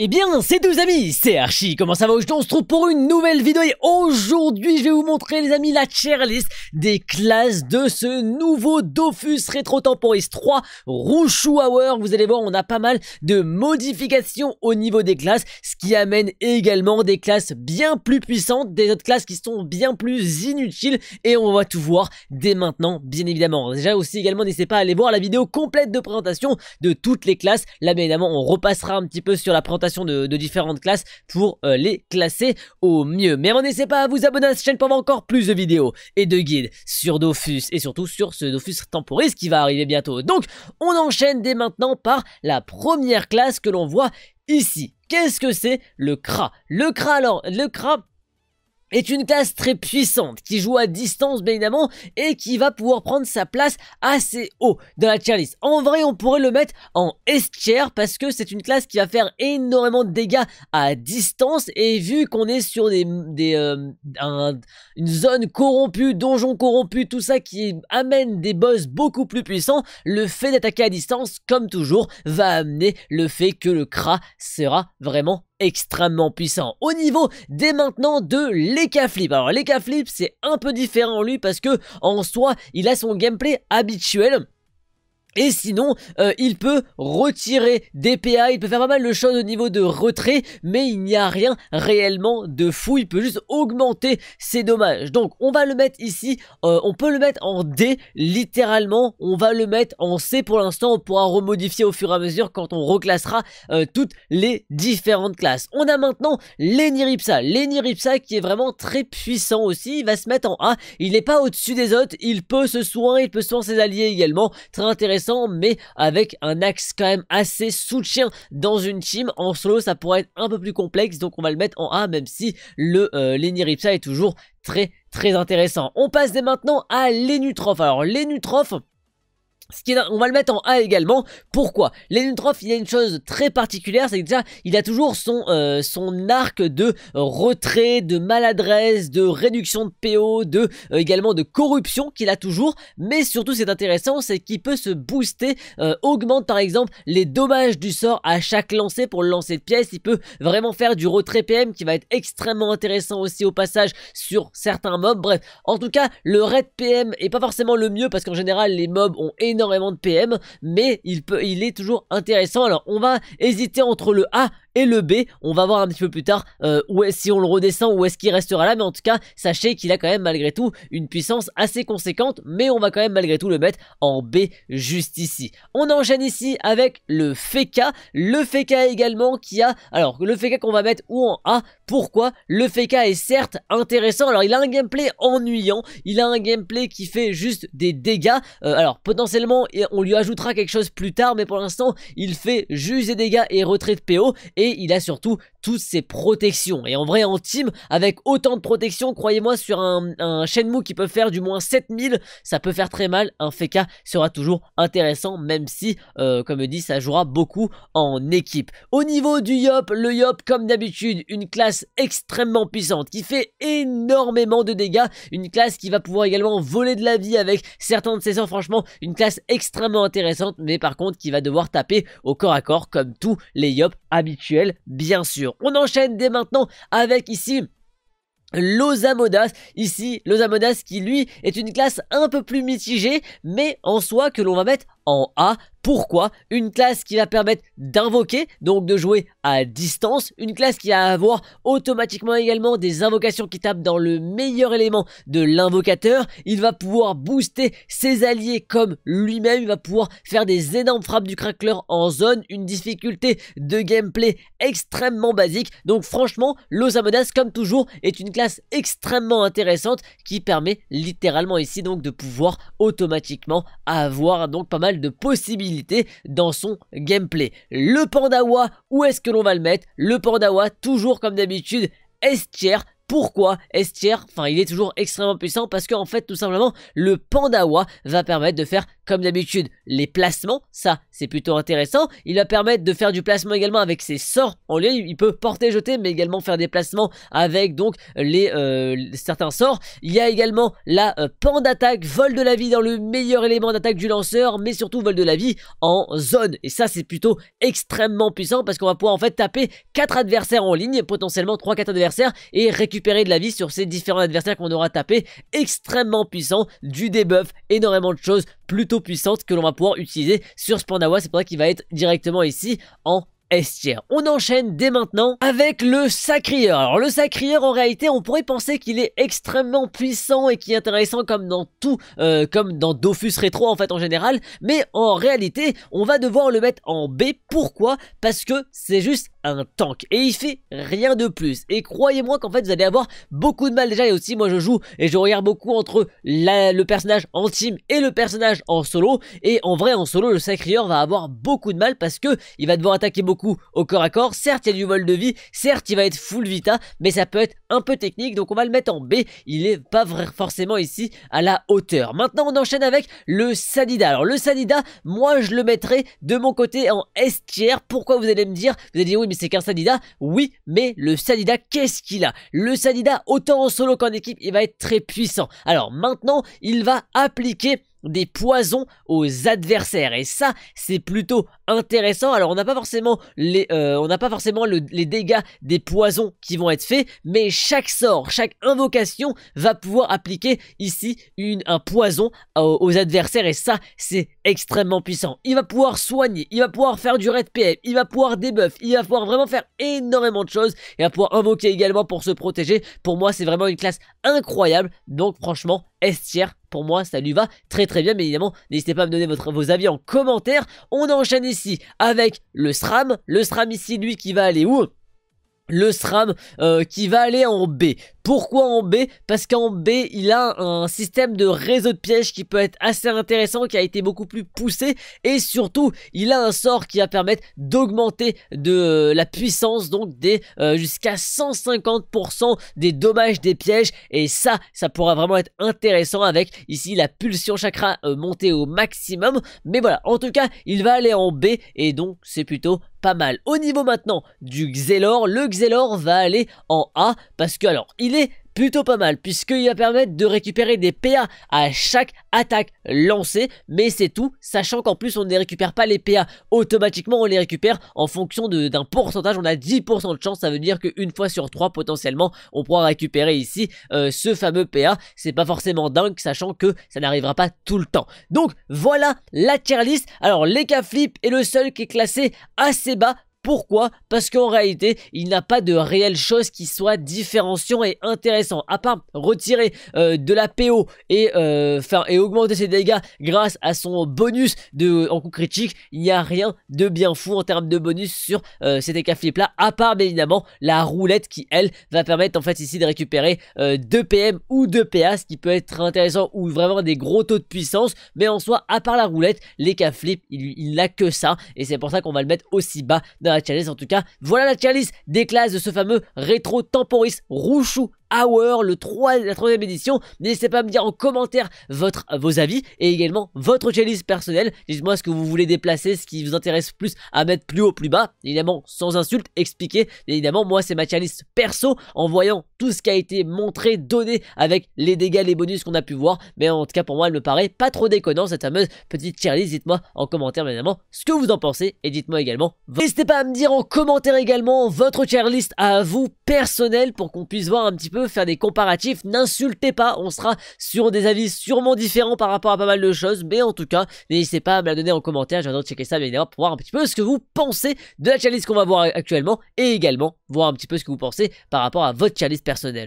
Eh bien, c'est tous amis, c'est Archie, comment ça va Aujourd'hui, on se trouve pour une nouvelle vidéo et aujourd'hui, je vais vous montrer, les amis, la chairlist des classes de ce nouveau Dofus Retro Temporis 3 Rouchou Hour. Vous allez voir, on a pas mal de modifications au niveau des classes, ce qui amène également des classes bien plus puissantes, des autres classes qui sont bien plus inutiles et on va tout voir dès maintenant, bien évidemment. Déjà aussi, également, n'hésitez pas à aller voir la vidéo complète de présentation de toutes les classes. Là, bien évidemment, on repassera un petit peu sur la présentation de, différentes classes pour euh, les classer au mieux. Mais n'hésitez pas à vous abonner à cette chaîne pour avoir encore plus de vidéos et de guides sur Dofus et surtout sur ce Dofus Temporis qui va arriver bientôt. Donc on enchaîne dès maintenant par la première classe que l'on voit ici. Qu'est-ce que c'est le CRA Le Kra, alors, le Kra est une classe très puissante qui joue à distance bien évidemment et qui va pouvoir prendre sa place assez haut dans la tier list. En vrai on pourrait le mettre en S parce que c'est une classe qui va faire énormément de dégâts à distance et vu qu'on est sur des, des euh, une zone corrompue, donjon corrompu, tout ça qui amène des boss beaucoup plus puissants, le fait d'attaquer à distance comme toujours va amener le fait que le Kra sera vraiment extrêmement puissant au niveau dès maintenant de l'Eka Flip. Alors l'Eka Flip c'est un peu différent lui parce que en soi il a son gameplay habituel et sinon, euh, il peut retirer des PA, il peut faire pas mal de choses au niveau de retrait, mais il n'y a rien réellement de fou, il peut juste augmenter ses dommages. Donc on va le mettre ici, euh, on peut le mettre en D, littéralement, on va le mettre en C pour l'instant, on pourra remodifier au fur et à mesure quand on reclassera euh, toutes les différentes classes. On a maintenant l'Eniripsa, l'Eniripsa qui est vraiment très puissant aussi, il va se mettre en A, il n'est pas au-dessus des autres, il peut se soigner, il peut soigner ses alliés également, très intéressant mais avec un axe quand même assez soutien dans une team. En solo, ça pourrait être un peu plus complexe, donc on va le mettre en A, même si le euh, Lenny Ripsa est toujours très très intéressant. On passe dès maintenant à l'Enutroph Alors l'Enutroph on va le mettre en A également. Pourquoi Troph, il a une chose très particulière, c'est que déjà, il a toujours son, euh, arc de retrait, de maladresse, de réduction de PO, de euh, également de corruption qu'il a toujours. Mais surtout, c'est intéressant, c'est qu'il peut se booster, euh, augmente par exemple les dommages du sort à chaque lancer pour le lancer de pièce. Il peut vraiment faire du retrait PM qui va être extrêmement intéressant aussi au passage sur certains mobs. Bref, en tout cas, le red PM est pas forcément le mieux parce qu'en général, les mobs ont énormément énormément de PM, mais il, peut, il est toujours intéressant. Alors on va hésiter entre le A et le B. On va voir un petit peu plus tard euh, où est, si on le redescend ou est-ce qu'il restera là. Mais en tout cas, sachez qu'il a quand même malgré tout une puissance assez conséquente. Mais on va quand même malgré tout le mettre en B juste ici. On enchaîne ici avec le Feka. Le Feka également qui a... Alors, le Feka qu'on va mettre ou en A. Pourquoi Le Feka est certes intéressant. Alors, il a un gameplay ennuyant. Il a un gameplay qui fait juste des dégâts. Euh, alors, potentiellement, on lui ajoutera quelque chose plus tard. Mais pour l'instant, il fait juste des dégâts et retrait de PO. Et et il a surtout toutes ses protections. Et en vrai, en team, avec autant de protections, croyez-moi, sur un, un Shenmue qui peut faire du moins 7000, ça peut faire très mal. Un Feka sera toujours intéressant, même si, euh, comme dit, ça jouera beaucoup en équipe. Au niveau du Yop, le Yop, comme d'habitude, une classe extrêmement puissante qui fait énormément de dégâts. Une classe qui va pouvoir également voler de la vie avec certains de ses sorts. Franchement, une classe extrêmement intéressante, mais par contre, qui va devoir taper au corps à corps comme tous les Yop habituels bien sûr. On enchaîne dès maintenant avec ici Losamodas, ici Losamodas qui lui est une classe un peu plus mitigée, mais en soi que l'on va mettre en A. Pourquoi Une classe qui va permettre d'invoquer, donc de jouer à distance. Une classe qui va avoir automatiquement également des invocations qui tapent dans le meilleur élément de l'invocateur. Il va pouvoir booster ses alliés comme lui-même. Il va pouvoir faire des énormes frappes du crackler en zone. Une difficulté de gameplay extrêmement basique. Donc franchement, l'Osamodas, comme toujours, est une classe extrêmement intéressante qui permet littéralement ici donc de pouvoir automatiquement avoir donc pas mal de possibilités dans son gameplay. Le Pandawa, où est-ce que l'on va le mettre Le Pandawa, toujours comme d'habitude, est tier pourquoi Estier Enfin, il est toujours extrêmement puissant parce qu'en fait, tout simplement, le Pandawa va permettre de faire, comme d'habitude, les placements. Ça, c'est plutôt intéressant. Il va permettre de faire du placement également avec ses sorts en ligne. Il peut porter, jeter, mais également faire des placements avec donc les euh, certains sorts. Il y a également la euh, pan d'attaque, vol de la vie dans le meilleur élément d'attaque du lanceur, mais surtout vol de la vie en zone. Et ça, c'est plutôt extrêmement puissant parce qu'on va pouvoir en fait taper 4 adversaires en ligne, potentiellement 3-4 adversaires, et récupérer de la vie sur ces différents adversaires qu'on aura tapé extrêmement puissant, du debuff, énormément de choses plutôt puissantes que l'on va pouvoir utiliser sur Spandawa c'est pour ça qu'il va être directement ici en on enchaîne dès maintenant avec le Sacrieur. Alors le Sacrieur en réalité on pourrait penser qu'il est extrêmement puissant et qui est intéressant comme dans tout, euh, comme dans Dofus Retro en fait en général, mais en réalité on va devoir le mettre en B. Pourquoi Parce que c'est juste un tank et il fait rien de plus. Et croyez-moi qu'en fait vous allez avoir beaucoup de mal déjà et aussi moi je joue et je regarde beaucoup entre le personnage en team et le personnage en solo et en vrai en solo le Sacrieur va avoir beaucoup de mal parce que il va devoir attaquer beaucoup au corps à corps. Certes, il y a du vol de vie, certes, il va être full vita, hein, mais ça peut être un peu technique, donc on va le mettre en B. Il est pas forcément ici à la hauteur. Maintenant, on enchaîne avec le Sadida. Alors, le Sadida, moi, je le mettrai de mon côté en S Pourquoi vous allez me dire Vous allez dire, oui, mais c'est qu'un Sadida. Oui, mais le Sadida, qu'est-ce qu'il a Le Sadida, autant en solo qu'en équipe, il va être très puissant. Alors, maintenant, il va appliquer des poisons aux adversaires. Et ça, c'est plutôt intéressant. Alors, on n'a pas forcément les, euh, on n'a pas forcément les dégâts des poisons qui vont être faits, mais chaque sort, chaque invocation va pouvoir appliquer ici un poison aux, adversaires. Et ça, c'est extrêmement puissant. Il va pouvoir soigner, il va pouvoir faire du red PM, il va pouvoir debuff, il va pouvoir vraiment faire énormément de choses. Il va pouvoir invoquer également pour se protéger. Pour moi, c'est vraiment une classe incroyable. Donc, franchement, S Pour moi, ça lui va très très bien. Mais évidemment, n'hésitez pas à me donner votre, vos avis en commentaire. On enchaîne ici avec le SRAM. Le SRAM ici, lui, qui va aller où le SRAM euh, qui va aller en B. Pourquoi en B Parce qu'en B, il a un système de réseau de pièges qui peut être assez intéressant, qui a été beaucoup plus poussé, et surtout, il a un sort qui va permettre d'augmenter de euh, la puissance, donc des euh, jusqu'à 150% des dommages des pièges, et ça, ça pourra vraiment être intéressant avec ici la pulsion chakra montée au maximum. Mais voilà, en tout cas, il va aller en B, et donc c'est plutôt pas mal. Au niveau maintenant du Xelor, le Xelor va aller en A parce que alors il est plutôt pas mal, puisqu'il va permettre de récupérer des PA à chaque attaque lancée, mais c'est tout, sachant qu'en plus on ne récupère pas les PA automatiquement, on les récupère en fonction d'un pourcentage, on a 10% de chance, ça veut dire qu'une fois sur 3 potentiellement, on pourra récupérer ici euh, ce fameux PA, c'est pas forcément dingue, sachant que ça n'arrivera pas tout le temps. Donc voilà la tier list, alors les flip est le seul qui est classé assez bas pourquoi Parce qu'en réalité, il n'a pas de réelle chose qui soit différenciant et intéressant. À part retirer euh, de la PO et, euh, et augmenter ses dégâts grâce à son bonus de, en coup critique, il n'y a rien de bien fou en termes de bonus sur euh, cet ekaflip flip là. À part évidemment la roulette qui elle va permettre en fait ici de récupérer 2 PM ou 2 PA, ce qui peut être intéressant ou vraiment des gros taux de puissance. Mais en soi, à part la roulette, l'EK flip, il n'a que ça. Et c'est pour ça qu'on va le mettre aussi bas dans la en tout cas. Voilà la chalice des classes de ce fameux rétro temporis rouchou Hour, le 3, la troisième édition. N'hésitez pas à me dire en commentaire votre, vos avis et également votre cheerlist personnel Dites-moi ce que vous voulez déplacer, ce qui vous intéresse plus à mettre plus haut, plus bas. Évidemment, sans insulte, expliquez. Évidemment, moi, c'est ma cheerlist perso en voyant tout ce qui a été montré, donné avec les dégâts, les bonus qu'on a pu voir. Mais en tout cas, pour moi, elle me paraît pas trop déconnant cette fameuse petite cheerlist. Dites-moi en commentaire, évidemment, ce que vous en pensez et dites-moi également. N'hésitez pas à me dire en commentaire également votre cheerlist à vous personnel pour qu'on puisse voir un petit peu faire des comparatifs, n'insultez pas, on sera sur des avis sûrement différents par rapport à pas mal de choses, mais en tout cas, n'hésitez pas à me la donner en commentaire, j'aimerais checker ça bien pour voir un petit peu ce que vous pensez de la chalice qu'on va voir actuellement, et également voir un petit peu ce que vous pensez par rapport à votre chalice personnelle.